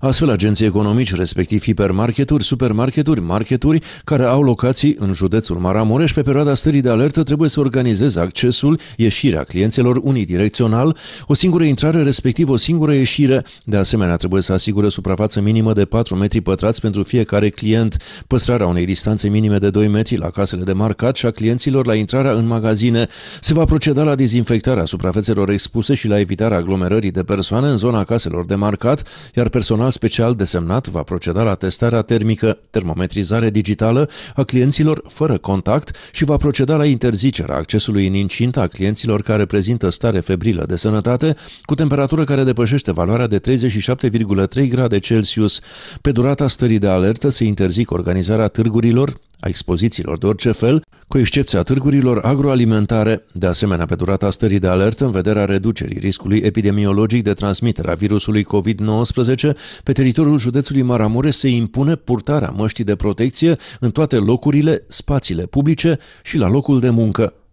Astfel, agenții economici, respectiv hipermarketuri, supermarketuri, marketuri care au locații în județul Maramureș pe perioada stării de alertă trebuie să organizeze accesul, ieșirea clienților unidirecțional, o singură intrare, respectiv o singură ieșire. De asemenea, trebuie să asigure suprafață minimă de 4 metri pătrați pentru fiecare client, păstrarea unei distanțe minime de 2 metri la casele de marcat și a clienților la intrarea în magazine. Se va proceda la dezinfectarea suprafețelor expuse și la evitarea aglomerării de persoane în zona caselor de marcat, iar personal personal special desemnat va proceda la testarea termică, termometrizare digitală a clienților fără contact și va proceda la interzicerea accesului în incinta a clienților care prezintă stare febrilă de sănătate cu temperatură care depășește valoarea de 37,3 grade Celsius. Pe durata stării de alertă se interzic organizarea târgurilor, a expozițiilor de orice fel, cu excepția târgurilor agroalimentare, de asemenea pe durata stării de alertă în vederea reducerii riscului epidemiologic de transmitere a virusului COVID-19, pe teritoriul județului Maramure se impune purtarea măștii de protecție în toate locurile, spațiile publice și la locul de muncă.